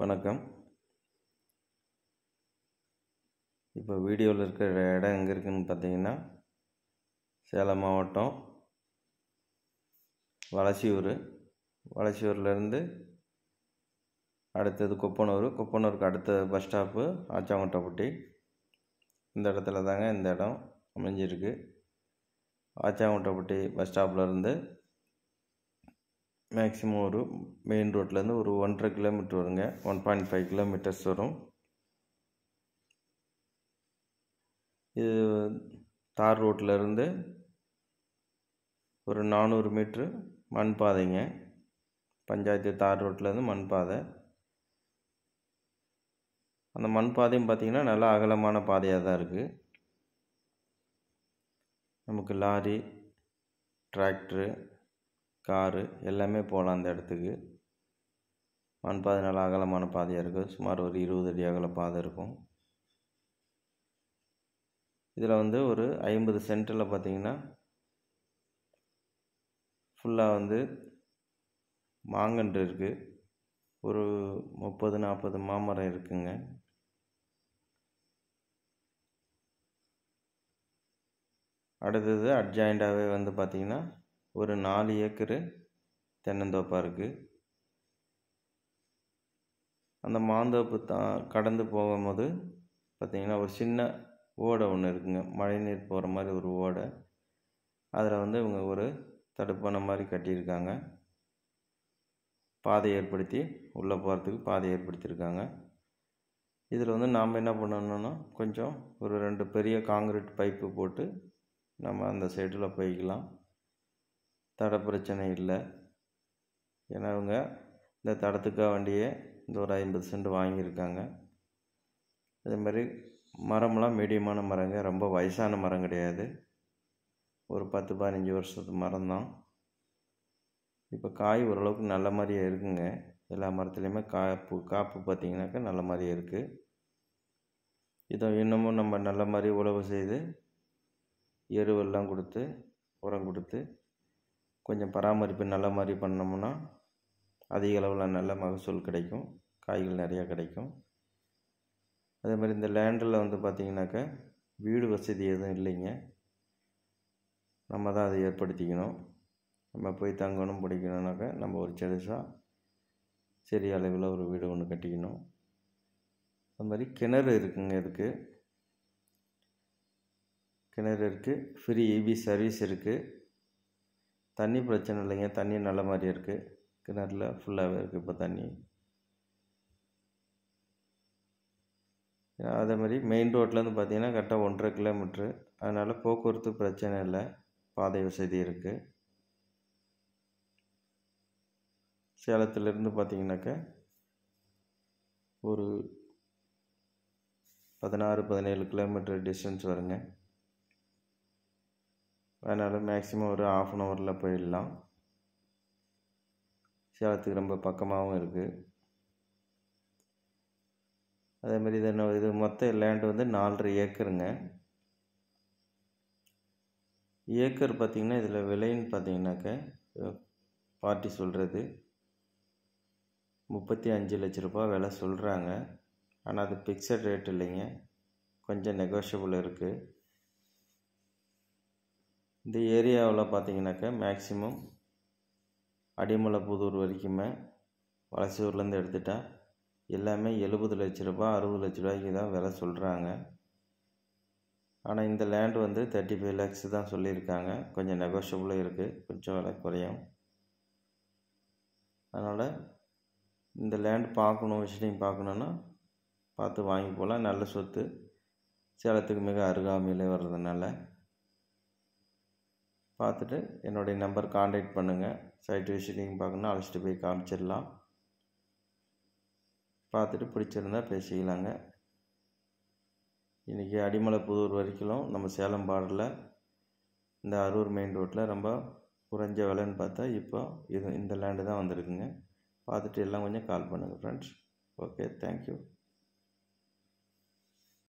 வணக்கம் இப்போ வீடியோவில் இருக்கிற இடம் எங்கே இருக்குதுன்னு பார்த்தீங்கன்னா சேலம் மாவட்டம் வளசியூர் வளசியூர்லேருந்து அடுத்தது கொப்பனூர் கொப்பனூருக்கு அடுத்த பஸ் ஸ்டாப்பு ஆச்சாங்கொட்டப்பட்டி இந்த இடத்துல தாங்க இந்த இடம் அமைஞ்சிருக்கு ஆச்சாங்கொட்டப்பட்டி பஸ் ஸ்டாப்லேருந்து மேக்ஸிமம் ஒரு மெயின் ரோட்லேருந்து ஒரு ஒன்றரை கிலோமீட்டர் வருங்க ஒன் பாயிண்ட் ஃபைவ் கிலோமீட்டர்ஸ் வரும் இது தார் ரோட்லேருந்து ஒரு நானூறு மீட்ரு மண் பாதைங்க பஞ்சாயத்து தார் ரோட்லேருந்து மண் பாதை அந்த மண் பாதையும் பார்த்திங்கன்னா நல்லா அகலமான பாதையாக தான் இருக்குது நமக்கு லாரி டிராக்டரு காரு எல்லாமே போகலாம் அந்த இடத்துக்கு மண் பாதை நல்ல அகலமான பாதையாக இருக்குது சுமார் ஒரு இருபது அடி அகல பாதை இருக்கும் இதில் வந்து ஒரு ஐம்பது சென்டரில் பார்த்தீங்கன்னா ஃபுல்லாக வந்து மாங்கன்று இருக்குது ஒரு முப்பது நாற்பது மாமரம் இருக்குங்க அடுத்தது அட்ஜாயிண்டாகவே வந்து பார்த்திங்கன்னா ஒரு நாலு ஏக்கரு தென்னந்தோப்பாக இருக்குது அந்த மாந்தோப்பு தான் கடந்து போகும்போது பார்த்திங்கன்னா ஒரு சின்ன ஓடை ஒன்று இருக்குங்க மழைநீர் போகிற மாதிரி ஒரு ஓடை அதில் வந்து இவங்க ஒரு தடுப்பான மாதிரி கட்டியிருக்காங்க பாதை ஏற்படுத்தி உள்ளே போகிறதுக்கு பாதை ஏற்படுத்தியிருக்காங்க இதில் வந்து நாம் என்ன பண்ணணும்னா கொஞ்சம் ஒரு ரெண்டு பெரிய காங்கிரீட் பைப்பு போட்டு நம்ம அந்த சைடில் போய்க்கலாம் தட பிரச்சனை இல்லை ஏன்னா அவங்க இந்த தடத்துக்காக வண்டியே இந்த ஒரு ஐம்பது சென்ட் வாங்கியிருக்காங்க அதேமாதிரி மரம்லாம் மீடியமான மரங்க ரொம்ப வயசான மரம் கிடையாது ஒரு பத்து பதினஞ்சு வருஷத்து மரம் தான் இப்போ காய் ஓரளவுக்கு நல்ல மாதிரியே இருக்குங்க எல்லா மரத்துலேயுமே காப்பு காப்பு பார்த்திங்கனாக்கா நல்ல மாதிரியே இருக்குது இதை இன்னமும் நம்ம நல்ல மாதிரி உழவு செய்து எருவெல்லாம் கொடுத்து உரம் கொடுத்து கொஞ்சம் பராமரிப்பு நல்ல மாதிரி பண்ணோம்னா அதிக அளவில் நல்ல மகசூல் கிடைக்கும் காய்கள் நிறையா கிடைக்கும் அதே மாதிரி இந்த லேண்டில் வந்து பார்த்திங்கனாக்க வீடு வசதி எதுவும் இல்லைங்க நம்ம தான் அதை ஏற்படுத்திக்கணும் நம்ம போய் தங்கணும் பிடிக்கணும்னாக்கா நம்ம ஒரு செடிசாக சிறிய அளவில் ஒரு வீடு ஒன்று கட்டிக்கணும் அது மாதிரி கிணறு இருக்குங்க இதுக்கு கிணறு இருக்குது ஃப்ரீ இபி சர்வீஸ் இருக்குது தண்ணி பிரச்சனை இல்லைங்க தண்ணி நல்ல மாதிரி இருக்குது கிணறுல ஃபுல்லாகவே இருக்குது இப்போ தண்ணி அதே மாதிரி மெயின் ரோட்லேருந்து பார்த்திங்கன்னா கரெக்டாக ஒன்றரை கிலோமீட்ரு அதனால் போக்குவரத்து பிரச்சனை இல்லை பாதை வசதி இருக்குது சேலத்துலேருந்து பார்த்திங்கனாக்கா ஒரு பதினாறு பதினேழு கிலோமீட்டர் டிஸ்டன்ஸ் வருங்க அதனால் மேக்ஸிமம் ஒரு ஆஃப் அன் ஹவரில் போயிடலாம் சேலத்துக்கு ரொம்ப பக்கமாகவும் இருக்குது அதேமாரி இது என்ன இது மொத்த லேண்டு வந்து நாலரை ஏக்கருங்க ஏக்கர் பார்த்திங்கன்னா இதில் விலைன்னு பார்த்தீங்கன்னாக்க பார்ட்டி சொல்கிறது முப்பத்தி அஞ்சு லட்ச ரூபா விலை சொல்கிறாங்க ஆனால் அது ஃபிக்ஸட் ரேட் இல்லைங்க கொஞ்சம் நெகோஷியபிள் இருக்குது இந்த ஏரியாவில் பார்த்தீங்கன்னாக்கா மேக்சிமம் அடிமலைப்புதூர் வரைக்குமே வளசூர்லேருந்து எடுத்துட்டா எல்லாமே எழுபது லட்ச ரூபா அறுபது லட்ச ரூபாய்க்கு தான் விலை சொல்கிறாங்க ஆனால் இந்த லேண்டு வந்து தேர்ட்டி ஃபைவ் லேக்ஸ் தான் சொல்லியிருக்காங்க கொஞ்சம் நெகோஷியபுளாக இருக்குது கொஞ்சம் விலை குறையும் அதனால் இந்த லேண்ட் பார்க்கணும் விசிட்டிங் பார்க்கணுன்னா பார்த்து வாங்கி போகலாம் நல்ல சொத்து சேலத்துக்கு மிக அருகாமையில் வர்றதுனால பார்த்துட்டு என்னுடைய நம்பர் காண்டாக்ட் பண்ணுங்கள் சைட் விசிட்டிங் பார்க்கணுன்னா அழைச்சிட்டு போய் காமிச்சிடலாம் பார்த்துட்டு பிடிச்சிருந்தா பேசிக்கலாங்க இன்றைக்கி புதூர் வரைக்கும் நம்ம சேலம் பார்டரில் இந்த அரூர் மெயின் ரோட்டில் ரொம்ப குறைஞ்ச விலைன்னு பார்த்தா இப்போ இது இந்த லேண்டு தான் வந்திருக்குங்க பார்த்துட்டு எல்லாம் கொஞ்சம் கால் பண்ணுங்கள் ஃப்ரெண்ட்ஸ் ஓகே தேங்க்யூ